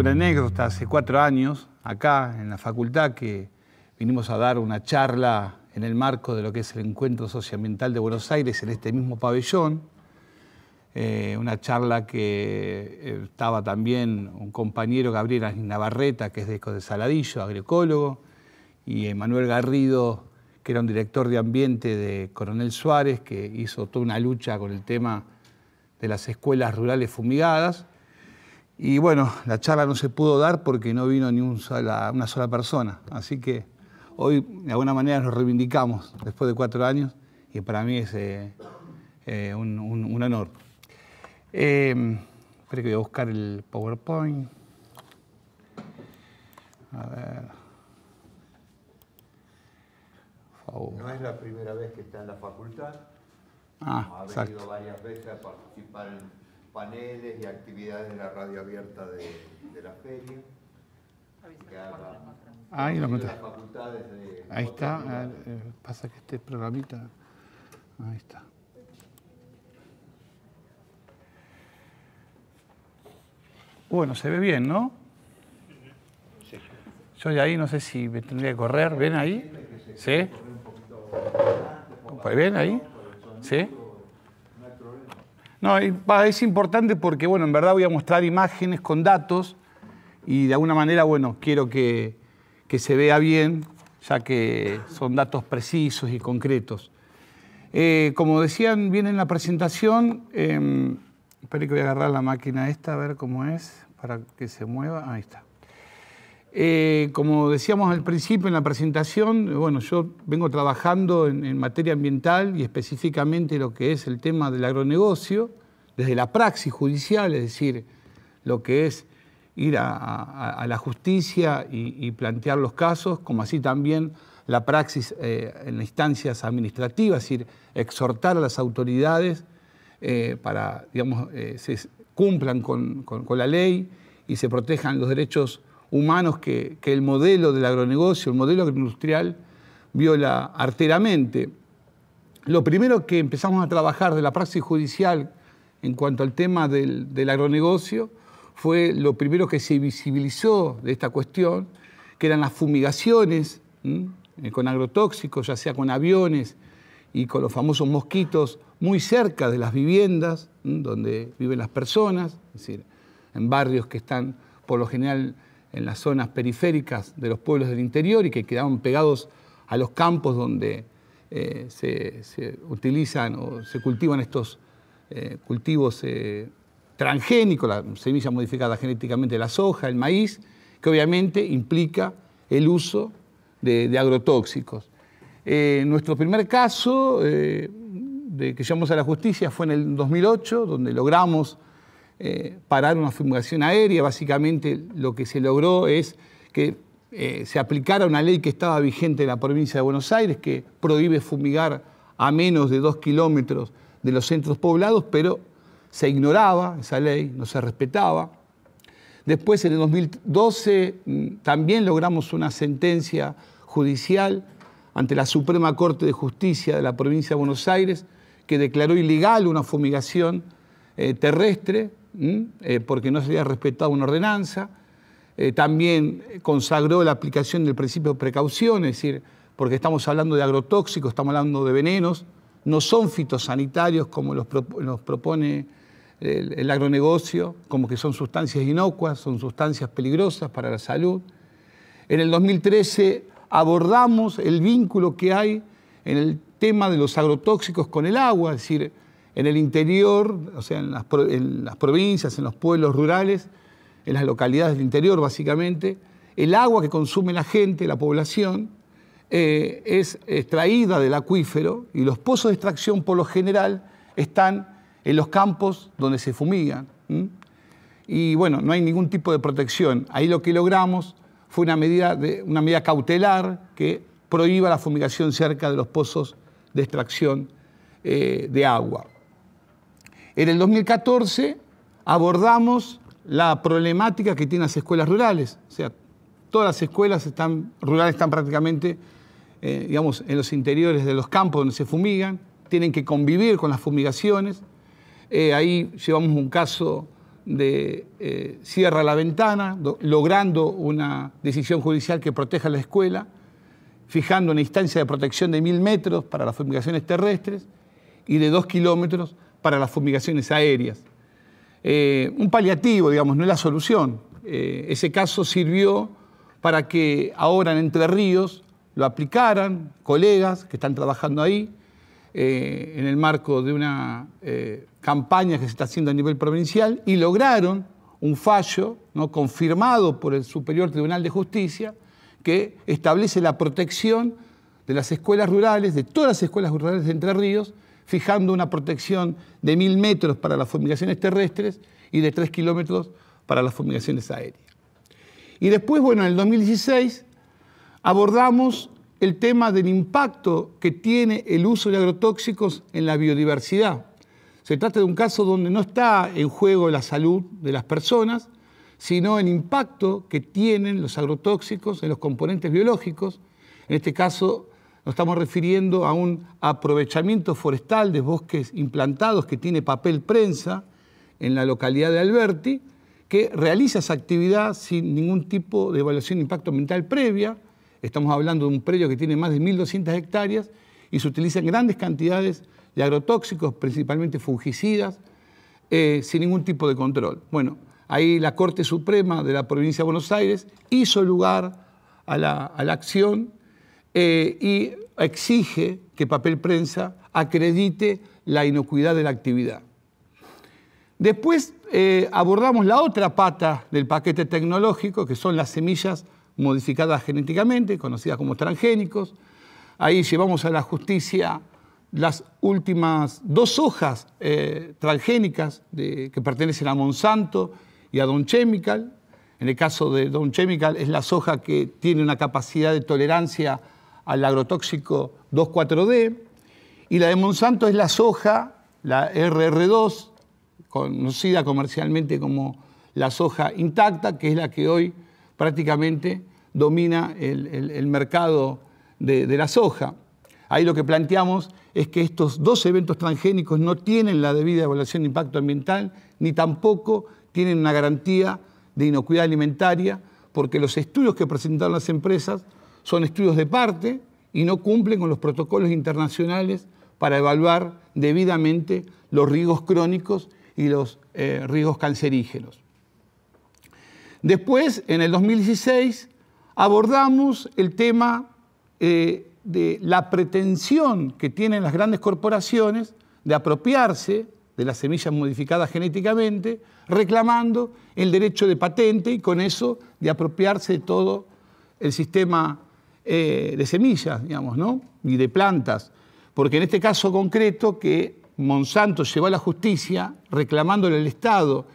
una anécdota hace cuatro años, acá en la facultad, que vinimos a dar una charla en el marco de lo que es el Encuentro Socioambiental de Buenos Aires, en este mismo pabellón. Eh, una charla que eh, estaba también un compañero, Gabriel Navarreta, que es de, de Saladillo, agroecólogo, y Manuel Garrido, que era un director de ambiente de Coronel Suárez, que hizo toda una lucha con el tema de las escuelas rurales fumigadas. Y bueno, la charla no se pudo dar porque no vino ni un una sola persona. Así que hoy de alguna manera nos reivindicamos después de cuatro años y para mí es eh, eh, un, honor. Eh, que voy a buscar el PowerPoint. A ver. No es la primera vez que está en la facultad. ha ah, venido varias veces a participar en paneles y actividades de la radio abierta de, la feria. Ah, ahí lo Ahí está, ah, eh, pasa que este programita, ahí está. Bueno, se ve bien, ¿no? Yo de ahí no sé si me tendría que correr, ¿ven ahí? ¿Sí? Pues, ¿Ven ahí? ¿Sí? No, es importante porque, bueno, en verdad voy a mostrar imágenes con datos y de alguna manera, bueno, quiero que, se vea bien, ya que son datos precisos y concretos. Eh, como decían bien en la presentación, eh, que voy a agarrar la máquina esta a ver cómo es, para que se mueva. Ahí está. Eh, como decíamos al principio en la presentación, bueno, yo vengo trabajando en, materia ambiental y específicamente lo que es el tema del agronegocio, desde la praxis judicial, es decir, lo que es ir a, la justicia y, plantear los casos, como así también la praxis eh, en instancias administrativas, es decir, exhortar a las autoridades eh, para, digamos, se cumplan con, la ley y se protejan los derechos humanos que, el modelo del agronegocio, el modelo agroindustrial, viola arteramente. Lo primero que empezamos a trabajar de la praxis judicial en cuanto al tema del, agronegocio fue lo primero que se visibilizó de esta cuestión, que eran las fumigaciones eh, con agrotóxicos, ya sea con aviones y con los famosos mosquitos, muy cerca de las viviendas donde viven las personas, es decir, en barrios que están por lo general en las zonas periféricas de los pueblos del interior y que quedaban pegados a los campos donde eh, se, utilizan o se cultivan estos eh, cultivos eh, transgénicos, la semilla modificada genéticamente, la soja, el maíz, que obviamente implica el uso de, agrotóxicos. nuestro primer caso de que llamamos a la justicia fue en el 2008, donde logramos eh, parar una fumigación aérea. Básicamente lo que se logró es que eh, se aplicara una ley que estaba vigente en la provincia de Buenos Aires, que prohíbe fumigar a menos de dos kilómetros de los centros poblados, pero se ignoraba esa ley, no se respetaba. Después, en el 2012, mm, también logramos una sentencia judicial ante la Suprema Corte de Justicia de la provincia de Buenos Aires, que declaró ilegal una fumigación eh, terrestre eh, porque no se había respetado una ordenanza. Eh, también consagró la aplicación del principio de precaución, es decir, porque estamos hablando de agrotóxicos, estamos hablando de venenos, no son fitosanitarios como los, propone el, agronegocio, como que son sustancias inocuas, son sustancias peligrosas para la salud. En el 2013 abordamos el vínculo que hay en el tema de los agrotóxicos con el agua, es decir, en el interior, o sea, en las, provincias, en los pueblos rurales, en las localidades del interior básicamente, el agua que consume la gente, la población, eh, es extraída del acuífero y los pozos de extracción por lo general están en los campos donde se fumigan. Y bueno, no hay ningún tipo de protección. Ahí lo que logramos fue una medida, una medida cautelar que prohíba la fumigación cerca de los pozos de extracción eh, de agua. En el 2014 abordamos la problemática que tienen las escuelas rurales. O sea, todas las escuelas están, rurales están prácticamente, eh, digamos, en los interiores de los campos donde se fumigan, tienen que convivir con las fumigaciones. Eh, ahí llevamos un caso de eh, cierra la ventana, logrando una decisión judicial que proteja la escuela, fijando una instancia de protección de mil metros para las fumigaciones terrestres y de dos kilómetros para las fumigaciones aéreas. Eh, un paliativo, digamos, no es la solución. Eh, ese caso sirvió para que ahora en Entre Ríos lo aplicaran colegas que están trabajando ahí eh, en el marco de una campaña que se está haciendo a nivel provincial y lograron un fallo ¿no? confirmado por el Superior Tribunal de Justicia que establece la protección de las escuelas rurales, de todas las escuelas rurales de Entre Ríos, fijando una protección de mil metros para las formigaciones terrestres y de tres kilómetros para las fumigaciones aéreas. Y después, bueno, en el 2016 abordamos el tema del impacto que tiene el uso de agrotóxicos en la biodiversidad. Se trata de un caso donde no está en juego la salud de las personas, sino el impacto que tienen los agrotóxicos en los componentes biológicos, en este caso nos estamos refiriendo a un aprovechamiento forestal de bosques implantados que tiene papel prensa en la localidad de Alberti, que realiza esa actividad sin ningún tipo de evaluación de impacto ambiental previa. Estamos hablando de un predio que tiene más de 1.200 hectáreas y se utilizan grandes cantidades de agrotóxicos, principalmente fungicidas, eh, sin ningún tipo de control. Bueno, ahí la Corte Suprema de la Provincia de Buenos Aires hizo lugar a la acción eh, y exige que papel prensa acredite la inocuidad de la actividad. Después eh, abordamos la otra pata del paquete tecnológico, que son las semillas modificadas genéticamente, conocidas como transgénicos. Ahí llevamos a la justicia las últimas dos hojas eh, transgénicas que pertenecen a Monsanto y a Don Chemical. En el caso de Don Chemical es la soja que tiene una capacidad de tolerancia al agrotóxico 2,4-D. Y la de Monsanto es la soja, la RR2, conocida comercialmente como la soja intacta, que es la que hoy prácticamente domina el, mercado de, de la soja. Ahí lo que planteamos es que estos dos eventos transgénicos no tienen la debida evaluación de impacto ambiental, ni tampoco tienen una garantía de inocuidad alimentaria, porque los estudios que presentaron las empresas son estudios de parte y no cumplen con los protocolos internacionales para evaluar debidamente los riesgos crónicos y los eh, riesgos cancerígenos. Después, en el 2016, abordamos el tema eh, de la pretensión que tienen las grandes corporaciones de apropiarse de las semillas modificadas genéticamente, reclamando el derecho de patente y con eso de apropiarse de todo el sistema eh, de semillas, digamos, ¿no? Y de plantas. Porque en este caso concreto que Monsanto llevó a la justicia reclamándole al Estado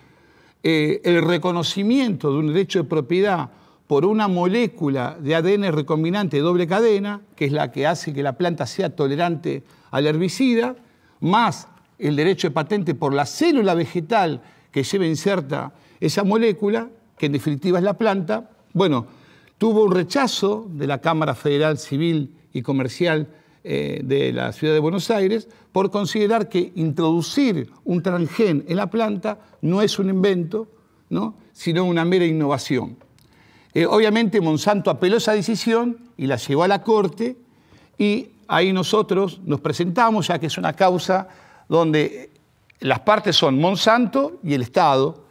eh, el reconocimiento de un derecho de propiedad por una molécula de ADN recombinante de doble cadena, que es la que hace que la planta sea tolerante al herbicida, más el derecho de patente por la célula vegetal que lleva inserta esa molécula, que en definitiva es la planta. Bueno, tuvo un rechazo de la Cámara Federal Civil y Comercial eh, de la Ciudad de Buenos Aires por considerar que introducir un transgen en la planta no es un invento, ¿no? sino una mera innovación. Eh, obviamente Monsanto apeló esa decisión y la llevó a la Corte y ahí nosotros nos presentamos, ya que es una causa donde las partes son Monsanto y el Estado,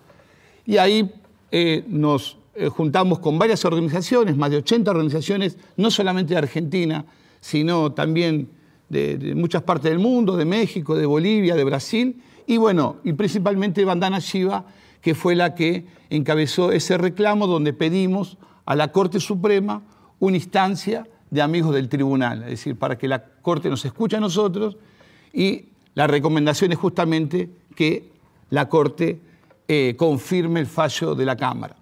y ahí eh, nos eh, juntamos con varias organizaciones, más de 80 organizaciones, no solamente de Argentina, sino también de, muchas partes del mundo, de México, de Bolivia, de Brasil, y bueno, y principalmente Bandana Shiva, que fue la que encabezó ese reclamo donde pedimos a la Corte Suprema una instancia de amigos del tribunal, es decir, para que la Corte nos escuche a nosotros y la recomendación es justamente que la Corte eh, confirme el fallo de la Cámara.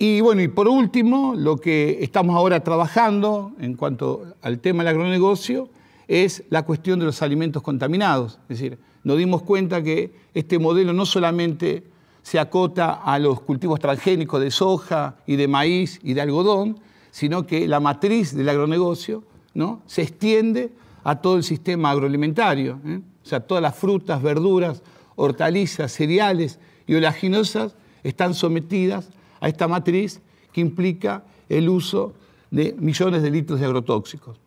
Y bueno, y por último, lo que estamos ahora trabajando en cuanto al tema del agronegocio es la cuestión de los alimentos contaminados. Es decir, nos dimos cuenta que este modelo no solamente se acota a los cultivos transgénicos de soja y de maíz y de algodón, sino que la matriz del agronegocio ¿no? se extiende a todo el sistema agroalimentario. ¿eh? O sea, todas las frutas, verduras, hortalizas, cereales y oleaginosas están sometidas a esta matriz que implica el uso de millones de litros de agrotóxicos.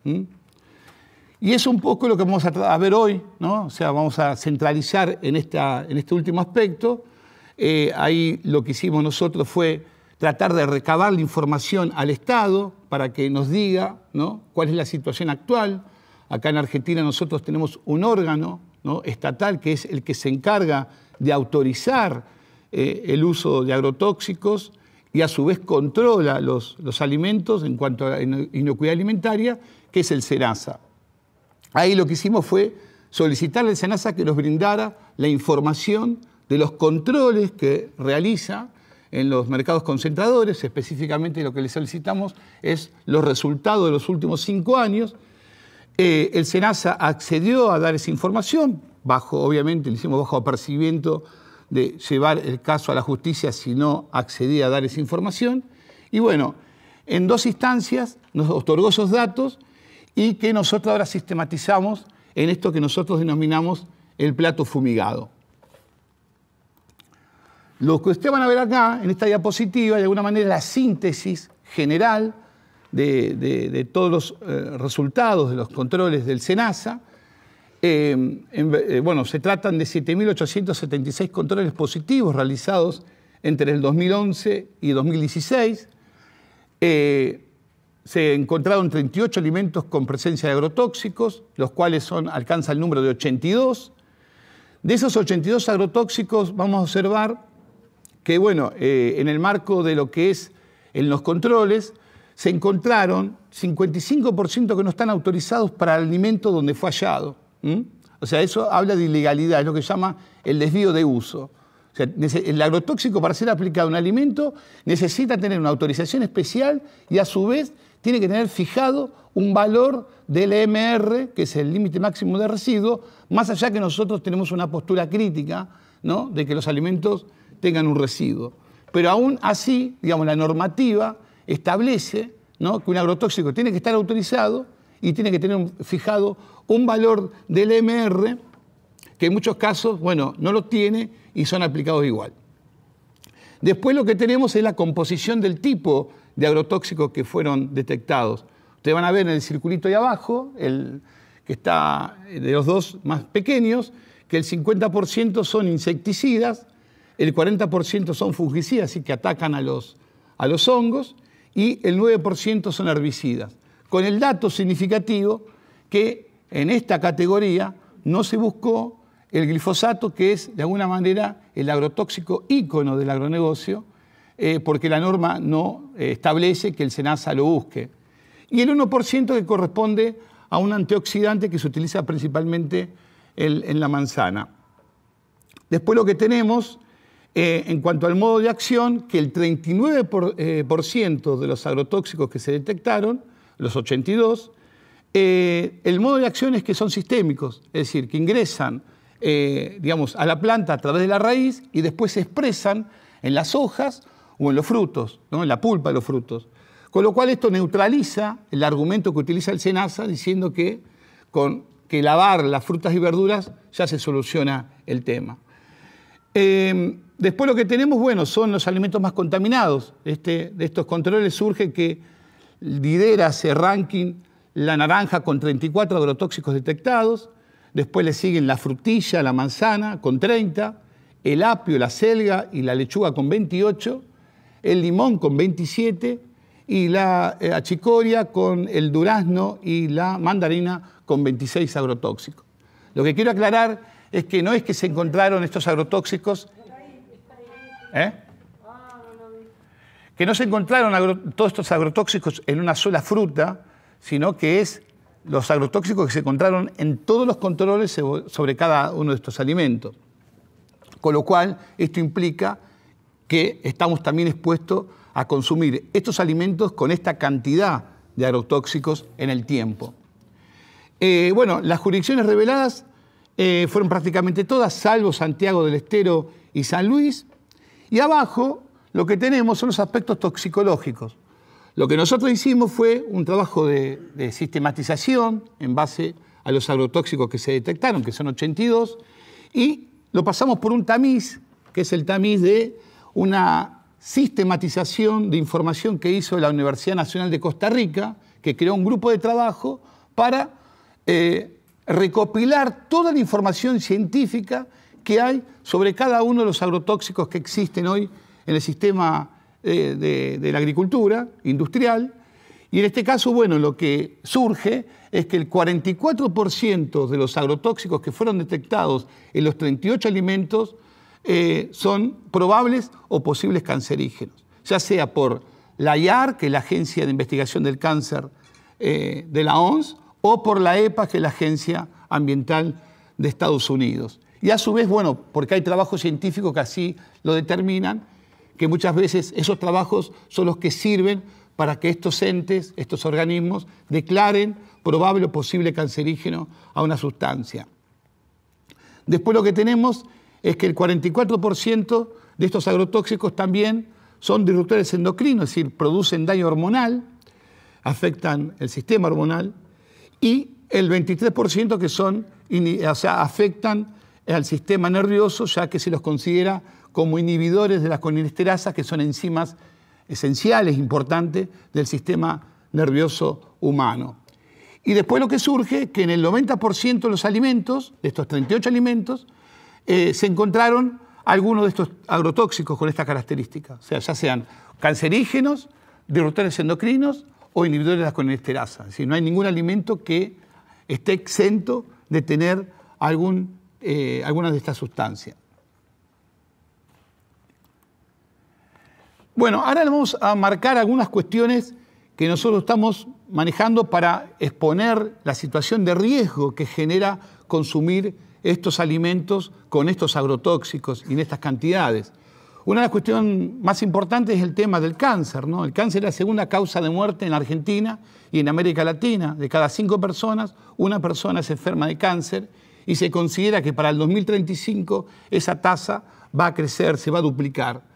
Y es un poco lo que vamos a, ver hoy, ¿no? o sea, vamos a centralizar en, esta, en este último aspecto. Eh, ahí lo que hicimos nosotros fue tratar de recabar la información al Estado para que nos diga cuál es la situación actual. Acá en Argentina nosotros tenemos un órgano estatal que es el que se encarga de autorizar eh, el uso de agrotóxicos y a su vez controla los, los alimentos en cuanto a inocuidad alimentaria, que es el SENASA. Ahí lo que hicimos fue solicitarle al SENASA que nos brindara la información de los controles que realiza en los mercados concentradores, específicamente lo que le solicitamos es los resultados de los últimos cinco años. Eh, el SENASA accedió a dar esa información, bajo, obviamente, lo hicimos bajo apercibimiento de llevar el caso a la justicia si no accedía a dar esa información. Y bueno, en dos instancias nos otorgó esos datos y que nosotros ahora sistematizamos en esto que nosotros denominamos el plato fumigado. Lo que ustedes van a ver acá, en esta diapositiva, de alguna manera la síntesis general de, todos los eh, resultados de los controles del SENASA, eh, eh, bueno, se tratan de 7.876 controles positivos realizados entre el 2011 y 2016. Eh, se encontraron 38 alimentos con presencia de agrotóxicos, los cuales son, alcanza el número de 82. De esos 82 agrotóxicos vamos a observar que, bueno, en el marco de lo que es en los controles, se encontraron 55% que no están autorizados para el alimento donde fue hallado. ¿Mm? O sea, eso habla de ilegalidad, es lo que se llama el desvío de uso. el agrotóxico para ser aplicado a un alimento necesita tener una autorización especial y a su vez tiene que tener fijado un valor del MR, que es el límite máximo de residuo, más allá que nosotros tenemos una postura crítica de que los alimentos tengan un residuo. Pero aún así, digamos, la normativa establece que un agrotóxico tiene que estar autorizado y tiene que tener fijado un valor del MR que en muchos casos, bueno, no lo tiene y son aplicados igual. Después lo que tenemos es la composición del tipo de agrotóxicos que fueron detectados. Ustedes van a ver en el circulito de abajo, el que está de los dos más pequeños, que el 50% son insecticidas, el 40% son fungicidas, así que atacan a los hongos, y el 9% son herbicidas con el dato significativo que en esta categoría no se buscó el glifosato, que es de alguna manera el agrotóxico ícono del agronegocio, eh, porque la norma no eh, establece que el SENASA lo busque. Y el 1% que corresponde a un antioxidante que se utiliza principalmente en, la manzana. Después lo que tenemos eh, en cuanto al modo de acción, que el 39% de los agrotóxicos que se detectaron los 82, eh, el modo de acción es que son sistémicos, es decir, que ingresan eh, digamos, a la planta a través de la raíz y después se expresan en las hojas o en los frutos, ¿no? en la pulpa de los frutos. Con lo cual esto neutraliza el argumento que utiliza el SENASA diciendo que con que lavar las frutas y verduras ya se soluciona el tema. Em, después lo que tenemos, bueno, son los alimentos más contaminados. Este, de estos controles surge que lidera ese ranking la naranja con 34 agrotóxicos detectados, después le siguen la frutilla, la manzana con 30, el apio, la selga y la lechuga con 28, el limón con 27 y la eh, achicoria con el durazno y la mandarina con 26 agrotóxicos. Lo que quiero aclarar es que no es que se encontraron estos agrotóxicos. ¿Eh? que no se encontraron todos estos agrotóxicos en una sola fruta, sino que es los agrotóxicos que se encontraron en todos los controles sobre cada uno de estos alimentos. Con lo cual, esto implica que estamos también expuestos a consumir estos alimentos con esta cantidad de agrotóxicos en el tiempo. Eh, bueno, las jurisdicciones reveladas eh, fueron prácticamente todas, salvo Santiago del Estero y San Luis. Y abajo lo que tenemos son los aspectos toxicológicos. Lo que nosotros hicimos fue un trabajo de, sistematización en base a los agrotóxicos que se detectaron, que son 82, y lo pasamos por un tamiz, que es el tamiz de una sistematización de información que hizo la Universidad Nacional de Costa Rica, que creó un grupo de trabajo para eh, recopilar toda la información científica que hay sobre cada uno de los agrotóxicos que existen hoy en el sistema eh, de, la agricultura industrial. Y en este caso, bueno, lo que surge es que el 44% de los agrotóxicos que fueron detectados en los 38 alimentos eh, son probables o posibles cancerígenos, ya sea por la IAR, que es la Agencia de Investigación del Cáncer eh, de la ONS, o por la EPA, que es la Agencia Ambiental de Estados Unidos. Y a su vez, bueno, porque hay trabajo científico que así lo determinan, que muchas veces esos trabajos son los que sirven para que estos entes, estos organismos, declaren probable o posible cancerígeno a una sustancia. Después lo que tenemos es que el 44% de estos agrotóxicos también son disruptores endocrinos, es decir, producen daño hormonal, afectan el sistema hormonal, y el 23% que son, o sea, afectan al sistema nervioso, ya que se los considera como inhibidores de las colinesterasas, que son enzimas esenciales, importantes, del sistema nervioso humano. Y después lo que surge, que en el 90% de los alimentos, de estos 38 alimentos, eh, se encontraron algunos de estos agrotóxicos con estas características. O sea, ya sean cancerígenos, disruptores endocrinos o inhibidores de las colinesterasas. Es decir, no hay ningún alimento que esté exento de tener algún, eh, alguna de estas sustancias. Bueno, ahora vamos a marcar algunas cuestiones que nosotros estamos manejando para exponer la situación de riesgo que genera consumir estos alimentos con estos agrotóxicos y en estas cantidades. Una de las cuestiones más importantes es el tema del cáncer. ¿no? El cáncer es la segunda causa de muerte en Argentina y en América Latina. De cada cinco personas, una persona se enferma de cáncer y se considera que para el 2035 esa tasa va a crecer, se va a duplicar.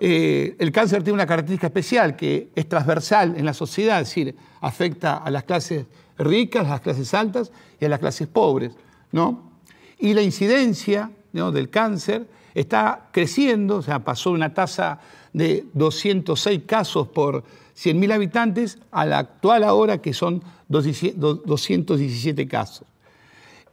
Eh, el cáncer tiene una característica especial que es transversal en la sociedad, es decir, afecta a las clases ricas, a las clases altas y a las clases pobres. ¿no? Y la incidencia del cáncer está creciendo, o sea, pasó de una tasa de 206 casos por 100.000 habitantes a la actual ahora que son 217 casos.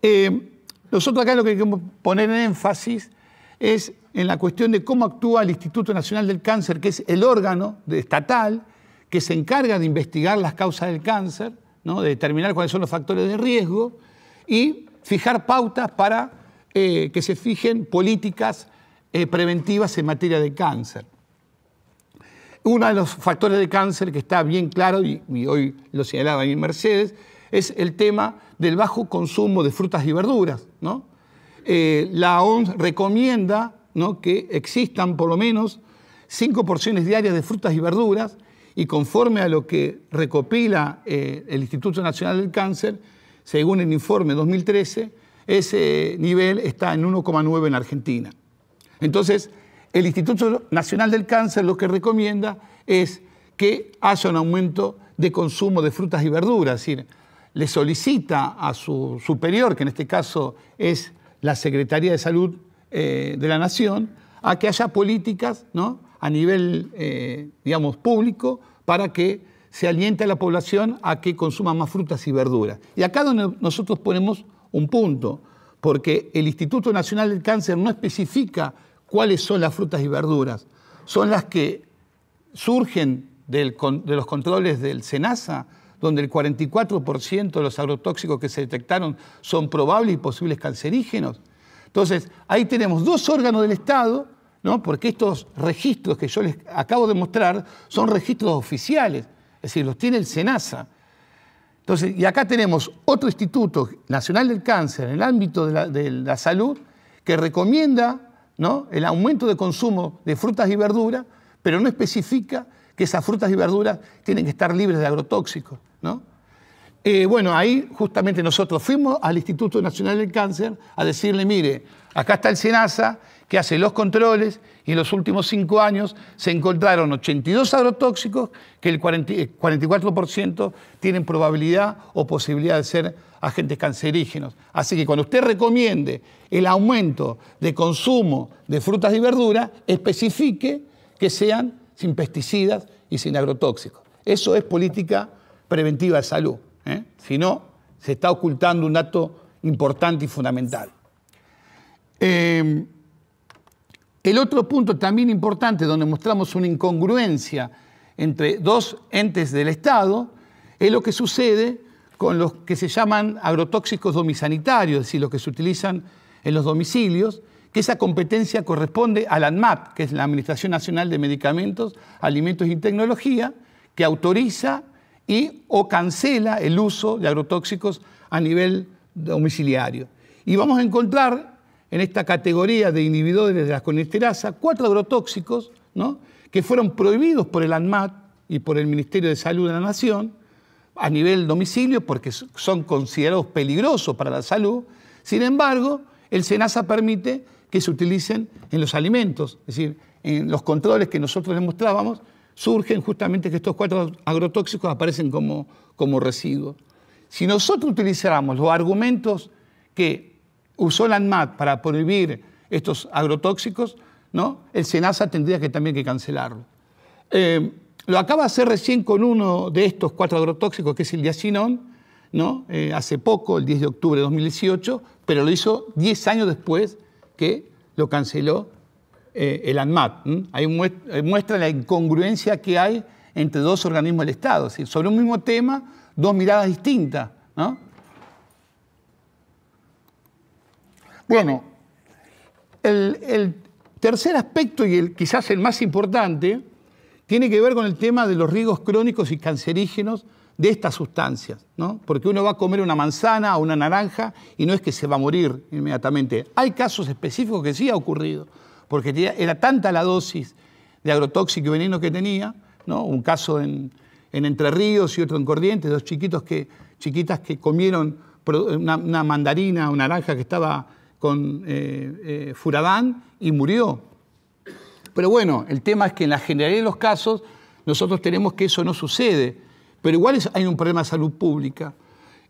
Eh, nosotros acá lo que queremos poner en énfasis es en la cuestión de cómo actúa el Instituto Nacional del Cáncer, que es el órgano estatal que se encarga de investigar las causas del cáncer, ¿no? de determinar cuáles son los factores de riesgo y fijar pautas para eh, que se fijen políticas eh, preventivas en materia de cáncer. Uno de los factores de cáncer que está bien claro, y, hoy lo señalaba en Mercedes, es el tema del bajo consumo de frutas y verduras. Eh, la OMS recomienda que existan por lo menos cinco porciones diarias de frutas y verduras y conforme a lo que recopila eh, el Instituto Nacional del Cáncer, según el informe 2013, ese nivel está en 1,9 en Argentina. Entonces, el Instituto Nacional del Cáncer lo que recomienda es que haya un aumento de consumo de frutas y verduras, es decir, le solicita a su superior, que en este caso es la Secretaría de Salud eh, de la nación a que haya políticas ¿no? a nivel, eh, digamos, público para que se aliente a la población a que consuma más frutas y verduras. Y acá donde nosotros ponemos un punto, porque el Instituto Nacional del Cáncer no especifica cuáles son las frutas y verduras, son las que surgen de los controles del SENASA, donde el 44% de los agrotóxicos que se detectaron son probables y posibles cancerígenos. Entonces, ahí tenemos dos órganos del Estado, porque estos registros que yo les acabo de mostrar son registros oficiales, es decir, los tiene el SENASA. Entonces, y acá tenemos otro Instituto Nacional del Cáncer en el ámbito de la, salud que recomienda el aumento de consumo de frutas y verduras, pero no especifica que esas frutas y verduras tienen que estar libres de agrotóxicos. ¿no? Eh, bueno, ahí justamente nosotros fuimos al Instituto Nacional del Cáncer a decirle, mire, acá está el SENASA que hace los controles y en los últimos cinco años se encontraron 82 agrotóxicos que el 44% eh, tienen probabilidad o posibilidad de ser agentes cancerígenos. Así que cuando usted recomiende el aumento de consumo de frutas y verduras, especifique que sean sin pesticidas y sin agrotóxicos. Eso es política preventiva de salud. ¿eh? si no, se está ocultando un dato importante y fundamental. Em, el otro punto también importante donde mostramos una incongruencia entre dos entes del Estado es lo que sucede con los que se llaman agrotóxicos domisanitarios, es decir, los que se utilizan en los domicilios, que esa competencia corresponde a la ANMAT, que es la Administración Nacional de Medicamentos, Alimentos y Tecnología, que autoriza y o cancela el uso de agrotóxicos a nivel domiciliario. Y vamos a encontrar en esta categoría de inhibidores de la conesterasas cuatro agrotóxicos ¿no? que fueron prohibidos por el ANMAT y por el Ministerio de Salud de la Nación a nivel domicilio porque son considerados peligrosos para la salud. Sin embargo, el SENASA permite que se utilicen en los alimentos, es decir, en los controles que nosotros demostrábamos, surgen justamente que estos cuatro agrotóxicos aparecen como, residuos. Si nosotros utilizáramos los argumentos que usó la ANMAT para prohibir estos agrotóxicos, ¿no? el SENASA tendría que también que cancelarlo. Eh, lo acaba de hacer recién con uno de estos cuatro agrotóxicos, que es el de ¿no? Eh, hace poco, el 10 de octubre de 2018, pero lo hizo 10 años después que lo canceló eh, el ANMAT. Ahí eh, muestra la incongruencia que hay entre dos organismos del Estado. sobre un mismo tema, dos miradas distintas. Bueno, el, tercer aspecto y el, quizás el más importante tiene que ver con el tema de los riesgos crónicos y cancerígenos de estas sustancias, Porque uno va a comer una manzana o una naranja y no es que se va a morir inmediatamente. Hay casos específicos que sí ha ocurrido porque era tanta la dosis de agrotóxico y veneno que tenía, ¿no? un caso en, Entre Ríos y otro en Corrientes, dos chiquitos que, chiquitas que comieron una, mandarina o naranja que estaba con eh, eh Furadán y murió. Pero bueno, el tema es que en la generalidad de los casos nosotros tenemos que eso no sucede, pero igual hay un problema de salud pública.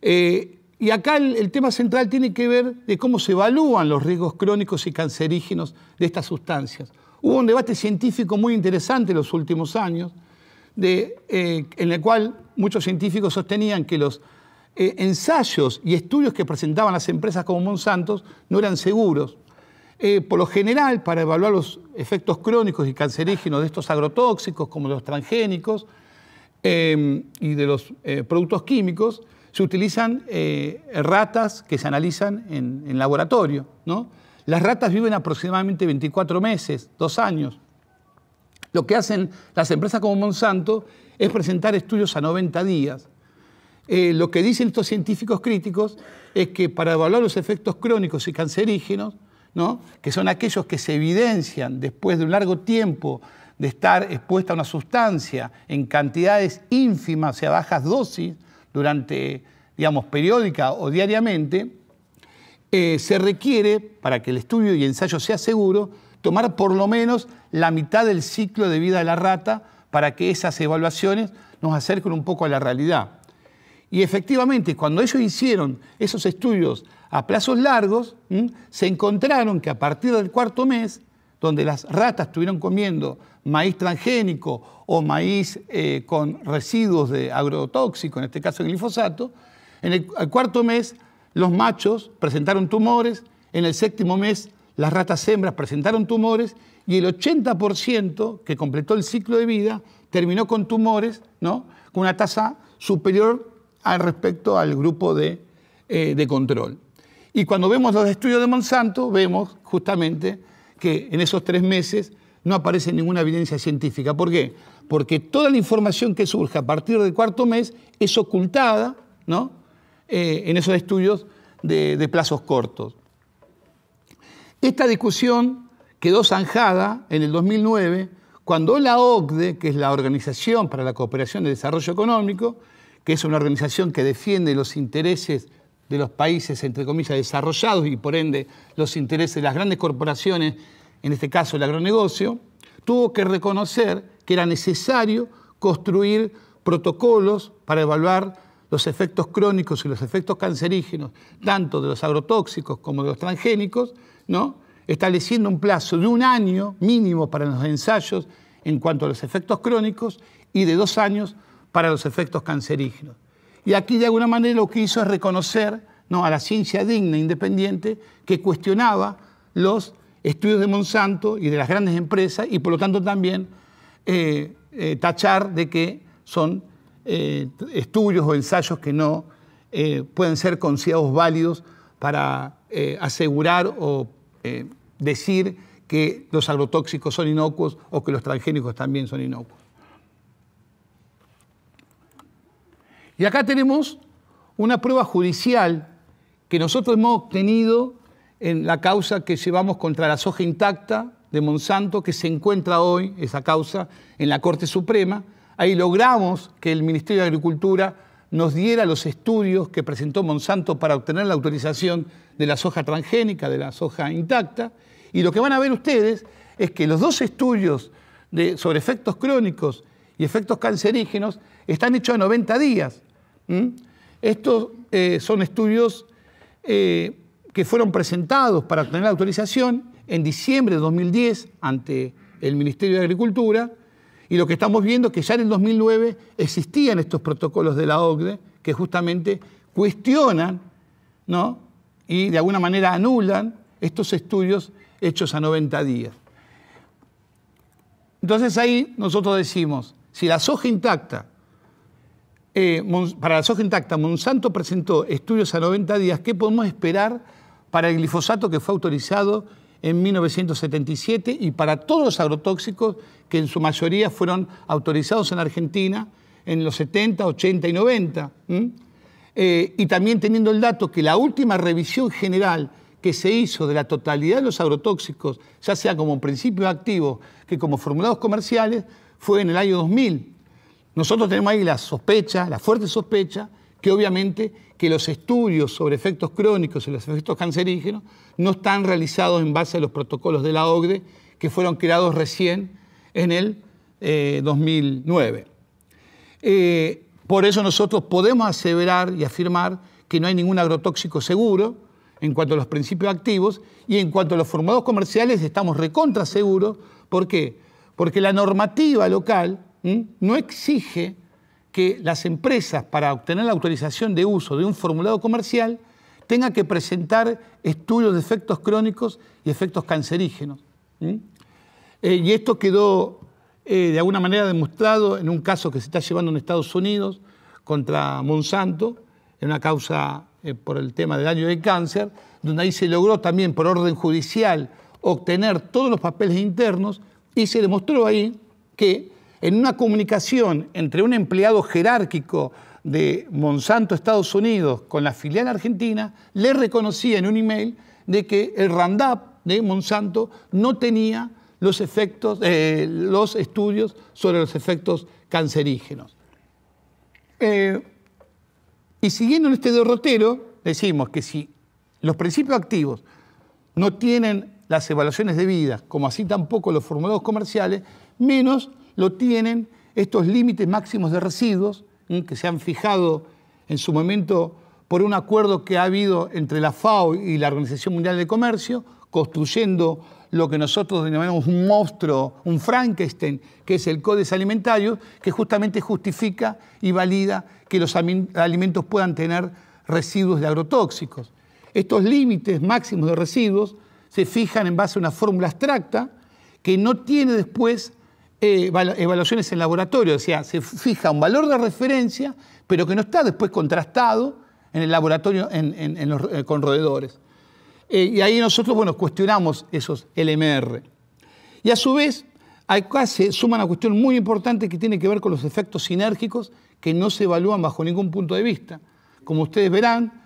Eh, y acá el, tema central tiene que ver de cómo se evalúan los riesgos crónicos y cancerígenos de estas sustancias. Hubo un debate científico muy interesante en los últimos años, eh, en el cual muchos científicos sostenían que los eh, ensayos y estudios que presentaban las empresas como Monsanto no eran seguros. Eh, por lo general, para evaluar los efectos crónicos y cancerígenos de estos agrotóxicos, como los transgénicos y de los productos químicos, se utilizan eh, ratas que se analizan en, laboratorio. ¿no? Las ratas viven aproximadamente 24 meses, dos años. Lo que hacen las empresas como Monsanto es presentar estudios a 90 días. Eh, lo que dicen estos científicos críticos es que para evaluar los efectos crónicos y cancerígenos, que son aquellos que se evidencian después de un largo tiempo de estar expuesta a una sustancia en cantidades ínfimas y a bajas dosis, durante, digamos, periódica o diariamente, eh, se requiere, para que el estudio y ensayo sea seguro, tomar por lo menos la mitad del ciclo de vida de la rata para que esas evaluaciones nos acerquen un poco a la realidad. Y efectivamente, cuando ellos hicieron esos estudios a plazos largos, se encontraron que a partir del cuarto mes, donde las ratas estuvieron comiendo maíz transgénico o maíz eh, con residuos de agrotóxico, en este caso el glifosato, en el, cuarto mes los machos presentaron tumores, en el séptimo mes las ratas hembras presentaron tumores y el 80% que completó el ciclo de vida terminó con tumores, ¿no? con una tasa superior al respecto al grupo de, eh, de control. Y cuando vemos los estudios de Monsanto, vemos justamente que en esos tres meses no aparece ninguna evidencia científica. ¿Por qué? Porque toda la información que surge a partir del cuarto mes es ocultada ¿no? Eh, en esos estudios de, de plazos cortos. Esta discusión quedó zanjada en el 2009 cuando la OCDE, que es la Organización para la Cooperación de Desarrollo Económico, que es una organización que defiende los intereses de los países, entre comillas, desarrollados y por ende los intereses de las grandes corporaciones, en este caso el agronegocio, tuvo que reconocer que era necesario construir protocolos para evaluar los efectos crónicos y los efectos cancerígenos, tanto de los agrotóxicos como de los transgénicos, ¿no? estableciendo un plazo de un año mínimo para los ensayos en cuanto a los efectos crónicos y de dos años para los efectos cancerígenos. Y aquí de alguna manera lo que hizo es reconocer ¿no? a la ciencia digna, independiente, que cuestionaba los estudios de Monsanto y de las grandes empresas y por lo tanto también eh, eh, tachar de que son eh, estudios o ensayos que no pueden ser considerados válidos para asegurar o decir que los agrotóxicos son inocuos o que los transgénicos también son inocuos. Y acá tenemos una prueba judicial que nosotros hemos obtenido en la causa que llevamos contra la soja intacta de Monsanto, que se encuentra hoy, esa causa, en la Corte Suprema. Ahí logramos que el Ministerio de Agricultura nos diera los estudios que presentó Monsanto para obtener la autorización de la soja transgénica, de la soja intacta. Y lo que van a ver ustedes es que los dos estudios sobre efectos crónicos y efectos cancerígenos están hechos a 90 días. Estos eh, son estudios eh, que fueron presentados para obtener la autorización en diciembre de 2010 ante el Ministerio de Agricultura y lo que estamos viendo es que ya en el 2009 existían estos protocolos de la OCDE que justamente cuestionan ¿no? y de alguna manera anulan estos estudios hechos a 90 días. Entonces ahí nosotros decimos, si la soja intacta eh, para la soja intacta, Monsanto presentó estudios a 90 días. ¿Qué podemos esperar para el glifosato que fue autorizado en 1977 y para todos los agrotóxicos que en su mayoría fueron autorizados en Argentina en los 70, 80 y 90? ¿Mm? Eh, y también teniendo el dato que la última revisión general que se hizo de la totalidad de los agrotóxicos, ya sea como principio activo que como formulados comerciales, fue en el año 2000 nosotros tenemos ahí la sospecha, la fuerte sospecha, que obviamente que los estudios sobre efectos crónicos y los efectos cancerígenos no están realizados en base a los protocolos de la OCDE que fueron creados recién en el 2009. Eh, eh, por eso nosotros podemos aseverar y afirmar que no hay ningún agrotóxico seguro en cuanto a los principios activos y en cuanto a los formados comerciales estamos recontra seguros. ¿Por qué? Porque la normativa local no exige que las empresas, para obtener la autorización de uso de un formulado comercial, tengan que presentar estudios de efectos crónicos y efectos cancerígenos. Eh, y esto quedó eh, de alguna manera demostrado en un caso que se está llevando en Estados Unidos contra Monsanto, en una causa eh, por el tema del daño de cáncer, donde ahí se logró también por orden judicial obtener todos los papeles internos y se demostró ahí que en una comunicación entre un empleado jerárquico de Monsanto Estados Unidos con la filial argentina, le reconocía en un email de que el Roundup de Monsanto no tenía los efectos, eh, los estudios sobre los efectos cancerígenos. Eh, y siguiendo en este derrotero, decimos que si los principios activos no tienen las evaluaciones debidas, como así tampoco los formulados comerciales, menos lo tienen estos límites máximos de residuos que se han fijado en su momento por un acuerdo que ha habido entre la FAO y la Organización Mundial de Comercio, construyendo lo que nosotros denominamos un monstruo, un Frankenstein, que es el Códice Alimentario, que justamente justifica y valida que los alimentos puedan tener residuos de agrotóxicos. Estos límites máximos de residuos se fijan en base a una fórmula abstracta que no tiene después evaluaciones en laboratorio, o sea, se fija un valor de referencia, pero que no está después contrastado en el laboratorio en, eh, con roedores. Eh, y ahí nosotros, bueno, cuestionamos esos LMR. Y a su vez, acá se suma una cuestión muy importante que tiene que ver con los efectos sinérgicos que no se evalúan bajo ningún punto de vista. Como ustedes verán,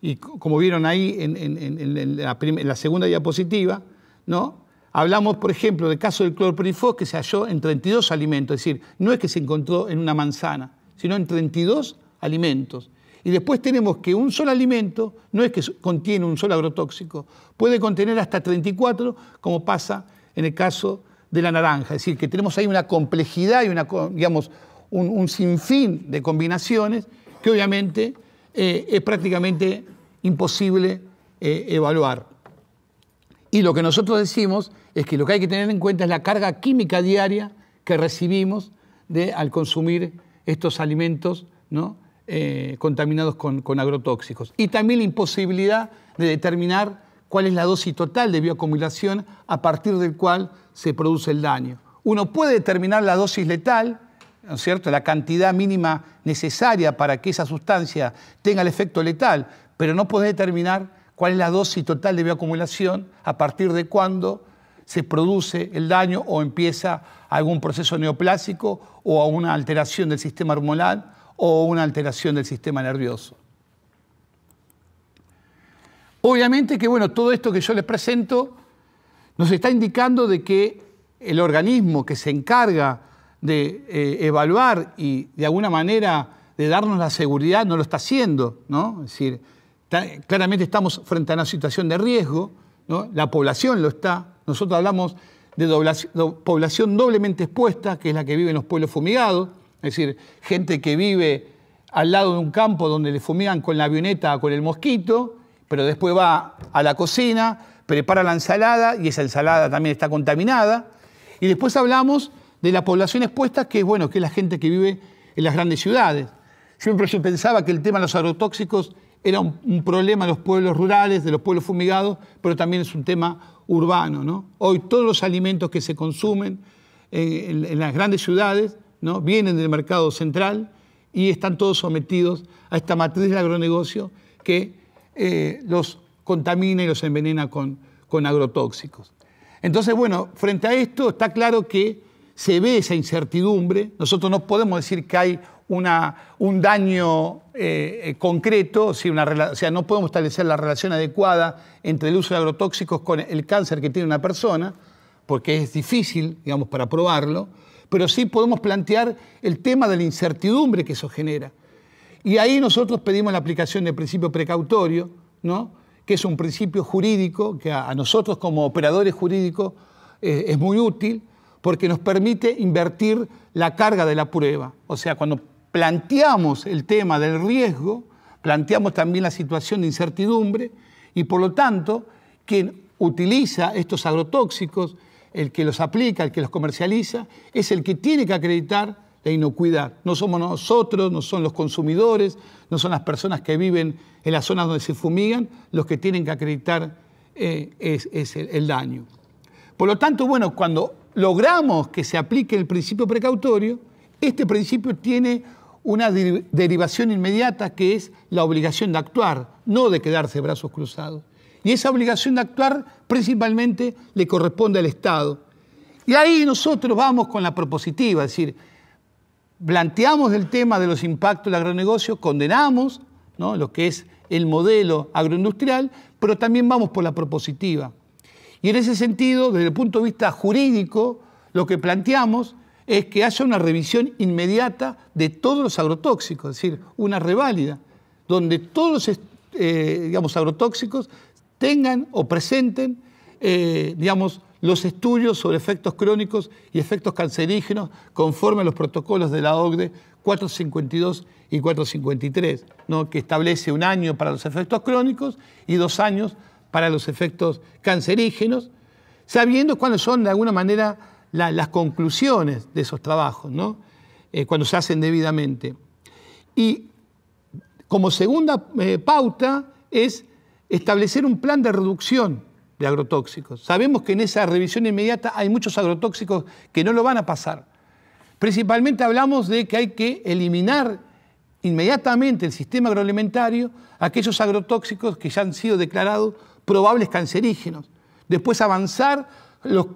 y como vieron ahí en, la, la segunda diapositiva, ¿no? Hablamos, por ejemplo, del caso del clorpirifos que se halló en 32 alimentos, es decir, no es que se encontró en una manzana, sino en 32 alimentos. Y después tenemos que un solo alimento no es que contiene un solo agrotóxico, puede contener hasta 34, como pasa en el caso de la naranja. Es decir, que tenemos ahí una complejidad y una, digamos, un, sinfín de combinaciones que obviamente eh, es prácticamente imposible eh, evaluar. Y lo que nosotros decimos es que lo que hay que tener en cuenta es la carga química diaria que recibimos al consumir estos alimentos eh, contaminados con, agrotóxicos. Y también la imposibilidad de determinar cuál es la dosis total de bioacumulación a partir del cual se produce el daño. Uno puede determinar la dosis letal, ¿no es cierto? la cantidad mínima necesaria para que esa sustancia tenga el efecto letal, pero no puede determinar cuál es la dosis total de bioacumulación, a partir de cuándo se produce el daño o empieza algún proceso neoplásico o a una alteración del sistema hormonal o una alteración del sistema nervioso. Obviamente que bueno, todo esto que yo les presento nos está indicando de que el organismo que se encarga de eh, evaluar y de alguna manera de darnos la seguridad no lo está haciendo, ¿no? Es decir, claramente estamos frente a una situación de riesgo, la población lo está, nosotros hablamos de población doblemente expuesta, que es la que vive en los pueblos fumigados, es decir, gente que vive al lado de un campo donde le fumigan con la avioneta o con el mosquito, pero después va a la cocina, prepara la ensalada y esa ensalada también está contaminada. Y después hablamos de la población expuesta, que es bueno, que es la gente que vive en las grandes ciudades. Siempre yo pensaba que el tema de los agrotóxicos era un, problema de los pueblos rurales, de los pueblos fumigados, pero también es un tema urbano. ¿no? Hoy todos los alimentos que se consumen eh, en, las grandes ciudades ¿no? vienen del mercado central y están todos sometidos a esta matriz del agronegocio que eh, los contamina y los envenena con, con agrotóxicos. Entonces, bueno, frente a esto está claro que se ve esa incertidumbre. Nosotros no podemos decir que hay una, un daño eh, eh, concreto, si una, o sea, no podemos establecer la relación adecuada entre el uso de agrotóxicos con el cáncer que tiene una persona, porque es difícil, digamos, para probarlo, pero sí podemos plantear el tema de la incertidumbre que eso genera. Y ahí nosotros pedimos la aplicación del principio precautorio, ¿no? que es un principio jurídico que a, nosotros como operadores jurídicos eh, es muy útil porque nos permite invertir la carga de la prueba. O sea, cuando planteamos el tema del riesgo, planteamos también la situación de incertidumbre y por lo tanto quien utiliza estos agrotóxicos, el que los aplica, el que los comercializa, es el que tiene que acreditar la inocuidad. No somos nosotros, no son los consumidores, no son las personas que viven en las zonas donde se fumigan los que tienen que acreditar eh, el, el daño. Por lo tanto, bueno, cuando logramos que se aplique el principio precautorio, este principio tiene una derivación inmediata que es la obligación de actuar, no de quedarse brazos cruzados. Y esa obligación de actuar principalmente le corresponde al Estado. Y ahí nosotros vamos con la propositiva, es decir, planteamos el tema de los impactos del agronegocio, condenamos lo que es el modelo agroindustrial, pero también vamos por la propositiva. Y en ese sentido, desde el punto de vista jurídico, lo que planteamos es que haya una revisión inmediata de todos los agrotóxicos, es decir, una reválida, donde todos los eh, digamos, agrotóxicos tengan o presenten eh, digamos, los estudios sobre efectos crónicos y efectos cancerígenos conforme a los protocolos de la OCDE 452 y 453, ¿no? que establece un año para los efectos crónicos y dos años para los efectos cancerígenos, sabiendo cuáles son de alguna manera las conclusiones de esos trabajos, eh, cuando se hacen debidamente. Y como segunda eh, pauta es establecer un plan de reducción de agrotóxicos. Sabemos que en esa revisión inmediata hay muchos agrotóxicos que no lo van a pasar. Principalmente hablamos de que hay que eliminar inmediatamente el sistema agroalimentario aquellos agrotóxicos que ya han sido declarados probables cancerígenos. Después avanzar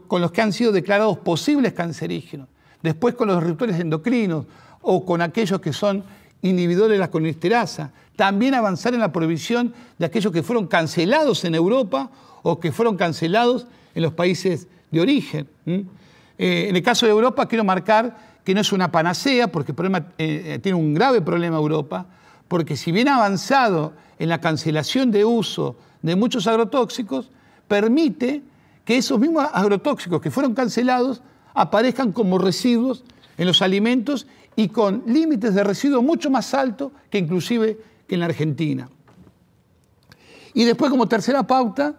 con los que han sido declarados posibles cancerígenos, después con los disruptores endocrinos o con aquellos que son inhibidores de la colesterolasa, también avanzar en la prohibición de aquellos que fueron cancelados en Europa o que fueron cancelados en los países de origen. Eh, en el caso de Europa quiero marcar que no es una panacea, porque problema, eh, eh, tiene un grave problema Europa, porque si bien ha avanzado en la cancelación de uso de muchos agrotóxicos, permite que esos mismos agrotóxicos que fueron cancelados aparezcan como residuos en los alimentos y con límites de residuos mucho más altos que inclusive en la Argentina. Y después como tercera pauta,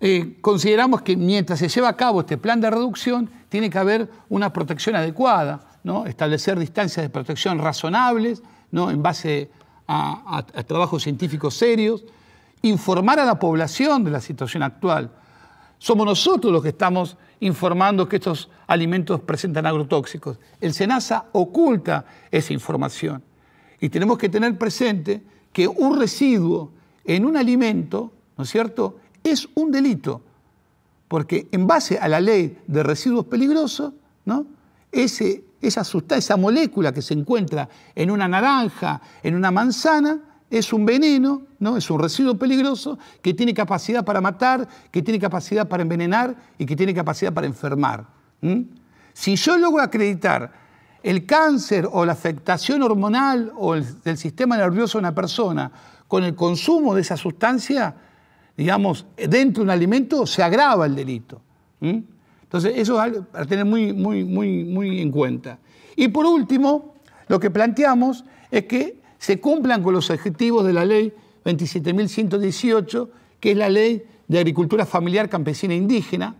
eh, consideramos que mientras se lleva a cabo este plan de reducción, tiene que haber una protección adecuada, ¿no? establecer distancias de protección razonables, ¿no? en base a trabajos científicos serios, informar a la población de la situación actual, somos nosotros los que estamos informando que estos alimentos presentan agrotóxicos. El SENASA oculta esa información. Y tenemos que tener presente que un residuo en un alimento, ¿no es cierto?, es un delito. Porque en base a la ley de residuos peligrosos, ¿no? esa esa molécula que se encuentra en una naranja, en una manzana, es un veneno, ¿no? es un residuo peligroso que tiene capacidad para matar, que tiene capacidad para envenenar y que tiene capacidad para enfermar. Si yo logro acreditar el cáncer o la afectación hormonal o el, del sistema nervioso de una persona con el consumo de esa sustancia, digamos, dentro de un alimento, se agrava el delito. Entonces, eso es algo tener muy, muy, muy en cuenta. Y por último, lo que planteamos es que se cumplan con los objetivos de la ley 27.118, que es la ley de agricultura familiar campesina e indígena,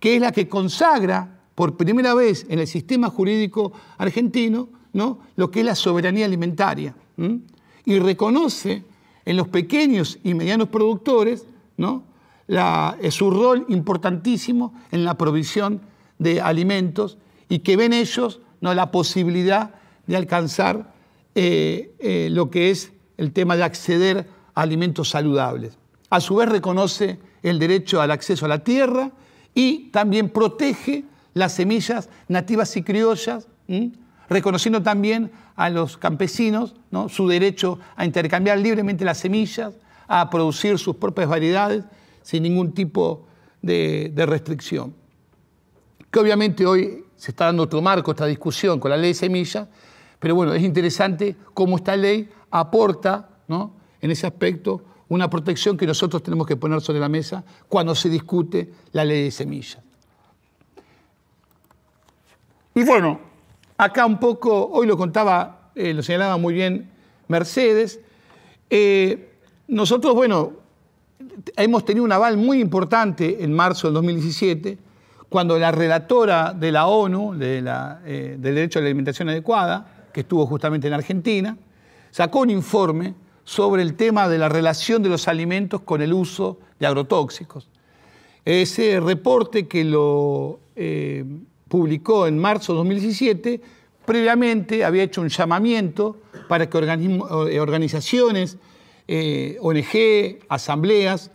que es la que consagra por primera vez en el sistema jurídico argentino ¿no? lo que es la soberanía alimentaria y reconoce en los pequeños y medianos productores eh, su rol importantísimo en la provisión de alimentos y que ven ellos ¿no? la posibilidad de alcanzar eh, eh, lo que es el tema de acceder a alimentos saludables. A su vez reconoce el derecho al acceso a la tierra y también protege las semillas nativas y criollas, reconociendo también a los campesinos su derecho a intercambiar libremente las semillas, a producir sus propias variedades sin ningún tipo de, de restricción. Que obviamente hoy se está dando otro marco, esta discusión con la ley de semillas, pero bueno, es interesante cómo esta ley aporta en ese aspecto una protección que nosotros tenemos que poner sobre la mesa cuando se discute la ley de semillas. Y bueno, acá un poco, hoy lo contaba, eh, lo señalaba muy bien Mercedes, eh, nosotros, bueno, hemos tenido un aval muy importante en marzo del 2017, cuando la relatora de la ONU, eh, del derecho a la alimentación adecuada, que estuvo justamente en Argentina, sacó un informe sobre el tema de la relación de los alimentos con el uso de agrotóxicos. Ese reporte que lo eh, publicó en marzo de 2017, previamente había hecho un llamamiento para que eh, organizaciones, eh, ONG, asambleas,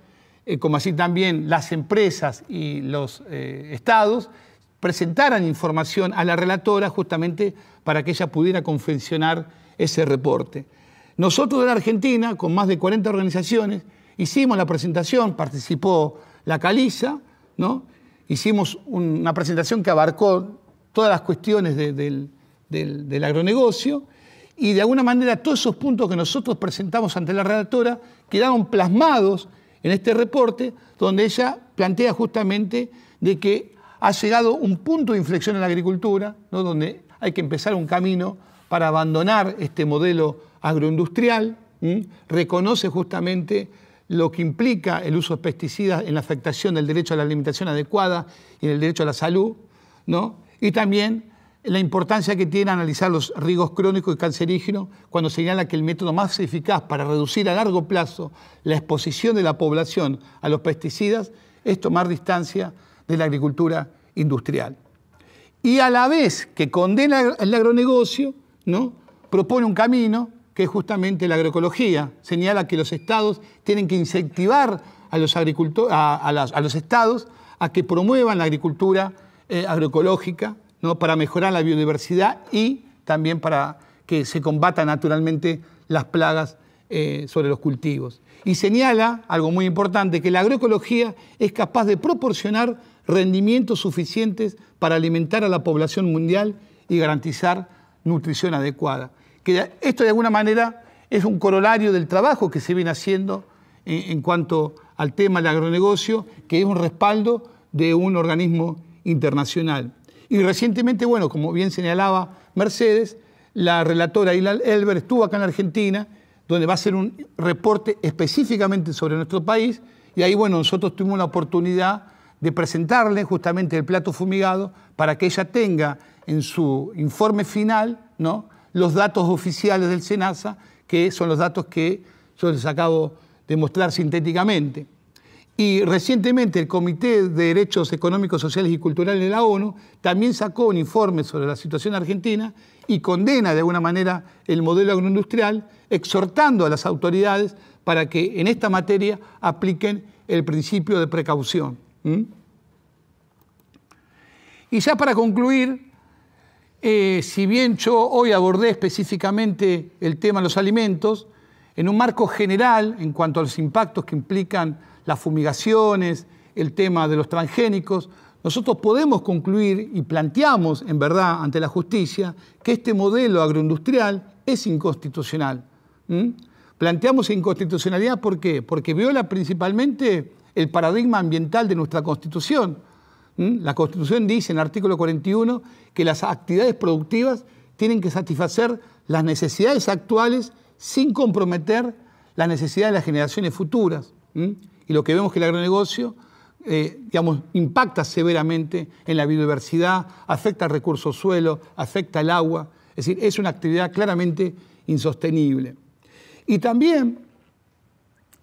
como así también las empresas y los estados, presentaran información a la relatora justamente para que ella pudiera confeccionar ese reporte. Nosotros de la Argentina, con más de 40 organizaciones, hicimos la presentación, participó la Caliza, ¿no? hicimos una presentación que abarcó todas las cuestiones del, del agronegocio y de alguna manera todos esos puntos que nosotros presentamos ante la relatora quedaron plasmados en este reporte donde ella plantea justamente de que ha llegado un punto de inflexión en la agricultura, donde hay que empezar un camino para abandonar este modelo agroindustrial, reconoce justamente lo que implica el uso de pesticidas en la afectación del derecho a la alimentación adecuada y en el derecho a la salud, ¿no? y también la importancia que tiene analizar los riesgos crónicos y cancerígenos cuando señala que el método más eficaz para reducir a largo plazo la exposición de la población a los pesticidas es tomar distancia de la agricultura industrial. Y a la vez que condena el agronegocio, ¿no? propone un camino que es justamente la agroecología. Señala que los estados tienen que incentivar a los, a, los estados a que promuevan la agricultura eh, agroecológica ¿no? para mejorar la biodiversidad y también para que se combatan naturalmente las plagas eh, sobre los cultivos. Y señala, algo muy importante, que la agroecología es capaz de proporcionar rendimientos suficientes para alimentar a la población mundial y garantizar nutrición adecuada. Que esto de alguna manera es un corolario del trabajo que se viene haciendo en, cuanto al tema del agronegocio, que es un respaldo de un organismo internacional. Y recientemente, bueno, como bien señalaba Mercedes, la relatora Hilal Elber estuvo acá en Argentina, donde va a hacer un reporte específicamente sobre nuestro país, y ahí, bueno, nosotros tuvimos la oportunidad de presentarle justamente el plato fumigado para que ella tenga en su informe final ¿no? los datos oficiales del SENASA, que son los datos que yo les acabo de mostrar sintéticamente. Y recientemente el Comité de Derechos Económicos, Sociales y Culturales de la ONU también sacó un informe sobre la situación argentina y condena de alguna manera el modelo agroindustrial, exhortando a las autoridades para que en esta materia apliquen el principio de precaución. ¿Mm? Y ya para concluir, eh, si bien yo hoy abordé específicamente el tema de los alimentos, en un marco general en cuanto a los impactos que implican las fumigaciones, el tema de los transgénicos, nosotros podemos concluir y planteamos, en verdad, ante la justicia, que este modelo agroindustrial es inconstitucional. ¿Mm? Planteamos inconstitucionalidad ¿por qué? Porque viola principalmente el paradigma ambiental de nuestra Constitución. ¿Mm? La Constitución dice en el artículo 41 que las actividades productivas tienen que satisfacer las necesidades actuales sin comprometer las necesidades de las generaciones futuras. ¿Mm? Y lo que vemos que el agronegocio eh, digamos, impacta severamente en la biodiversidad, afecta al recurso suelo, afecta al agua. Es decir, es una actividad claramente insostenible. Y también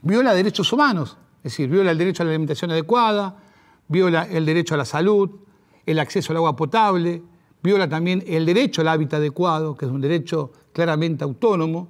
viola derechos humanos. Es decir, viola el derecho a la alimentación adecuada, viola el derecho a la salud, el acceso al agua potable, viola también el derecho al hábitat adecuado, que es un derecho claramente autónomo,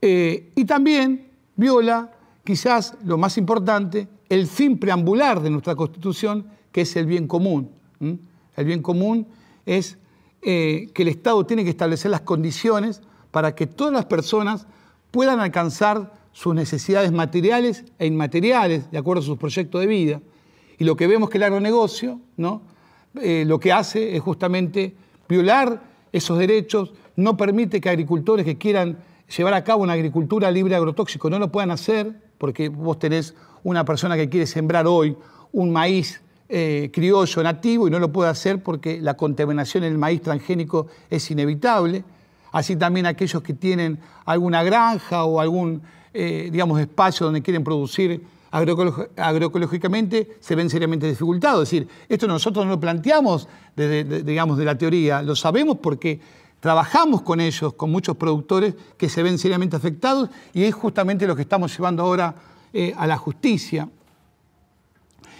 eh, y también viola, quizás lo más importante, el fin preambular de nuestra Constitución, que es el bien común. El bien común es eh, que el Estado tiene que establecer las condiciones para que todas las personas puedan alcanzar sus necesidades materiales e inmateriales, de acuerdo a sus proyectos de vida. Y lo que vemos que el agronegocio ¿no? Eh, lo que hace es justamente violar esos derechos, no permite que agricultores que quieran llevar a cabo una agricultura libre agrotóxico no lo puedan hacer, porque vos tenés una persona que quiere sembrar hoy un maíz eh, criollo nativo y no lo puede hacer porque la contaminación en el maíz transgénico es inevitable. Así también aquellos que tienen alguna granja o algún eh, digamos, espacios donde quieren producir agroecológicamente se ven seriamente dificultados. Es decir, esto nosotros no lo planteamos desde, digamos, de la teoría, lo sabemos porque trabajamos con ellos, con muchos productores que se ven seriamente afectados y es justamente lo que estamos llevando ahora eh, a la justicia.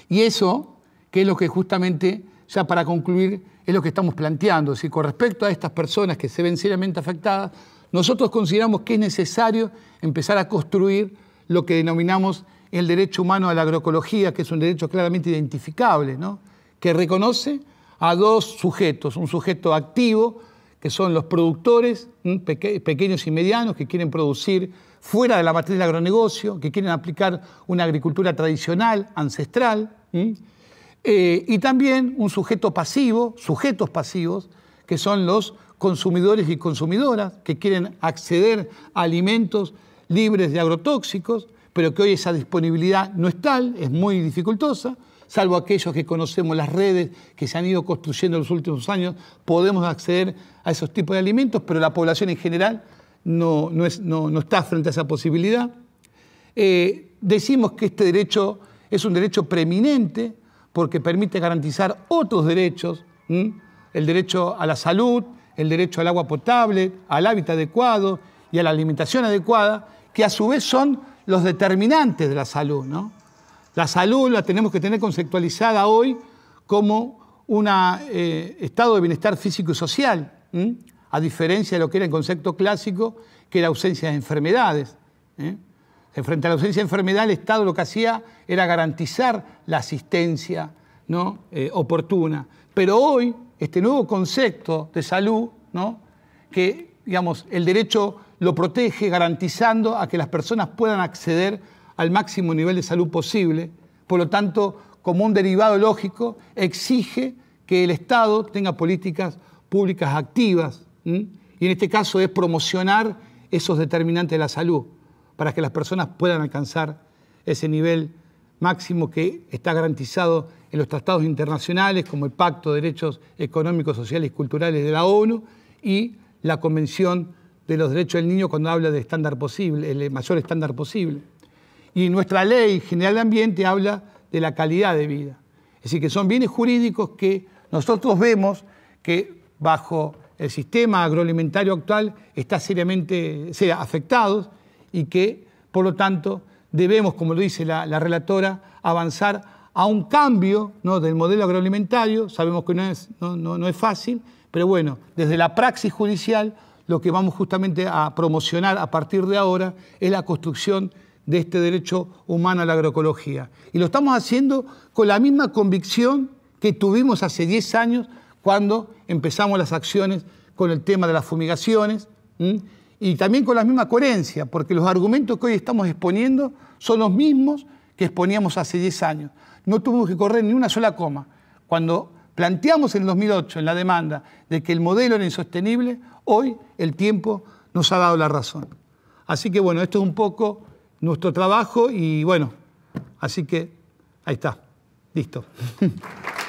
Y eso, que es lo que justamente, ya para concluir, es lo que estamos planteando. Es decir, con respecto a estas personas que se ven seriamente afectadas, nosotros consideramos que es necesario empezar a construir lo que denominamos el derecho humano a la agroecología, que es un derecho claramente identificable, que reconoce a dos sujetos, un sujeto activo, que son los productores pequeños y medianos que quieren producir fuera de la matriz del agronegocio, que quieren aplicar una agricultura tradicional, ancestral, eh, y también un sujeto pasivo, sujetos pasivos, que son los consumidores y consumidoras que quieren acceder a alimentos libres de agrotóxicos, pero que hoy esa disponibilidad no es tal, es muy dificultosa, salvo aquellos que conocemos las redes que se han ido construyendo en los últimos años, podemos acceder a esos tipos de alimentos, pero la población en general no, es, no, está frente a esa posibilidad. Eh, decimos que este derecho es un derecho preeminente porque permite garantizar otros derechos el derecho a la salud, el derecho al agua potable, al hábitat adecuado y a la alimentación adecuada, que a su vez son los determinantes de la salud. La salud la tenemos que tener conceptualizada hoy como un eh, estado de bienestar físico y social, a diferencia de lo que era el concepto clásico, que era ausencia de enfermedades. ¿eh? Frente a la ausencia de enfermedad, el Estado lo que hacía era garantizar la asistencia ¿no? Eh, oportuna. Pero hoy este nuevo concepto de salud, que digamos, el derecho lo protege garantizando a que las personas puedan acceder al máximo nivel de salud posible. Por lo tanto, como un derivado lógico, exige que el Estado tenga políticas públicas activas. Y en este caso es promocionar esos determinantes de la salud para que las personas puedan alcanzar ese nivel máximo que está garantizado en los tratados internacionales como el Pacto de Derechos Económicos, Sociales y Culturales de la ONU y la Convención de los Derechos del Niño cuando habla de estándar posible, el mayor estándar posible. Y nuestra ley general de ambiente habla de la calidad de vida. Es decir, que son bienes jurídicos que nosotros vemos que bajo el sistema agroalimentario actual está seriamente afectados y que, por lo tanto, debemos, como lo dice la, relatora, avanzar a un cambio ¿no? del modelo agroalimentario. Sabemos que no es, no, es fácil, pero bueno, desde la praxis judicial lo que vamos justamente a promocionar a partir de ahora es la construcción de este derecho humano a la agroecología. Y lo estamos haciendo con la misma convicción que tuvimos hace 10 años cuando empezamos las acciones con el tema de las fumigaciones y también con la misma coherencia, porque los argumentos que hoy estamos exponiendo son los mismos que exponíamos hace 10 años. No tuvimos que correr ni una sola coma. Cuando planteamos en el 2008 en la demanda de que el modelo era insostenible, hoy el tiempo nos ha dado la razón. Así que bueno, esto es un poco nuestro trabajo y bueno, así que ahí está, listo.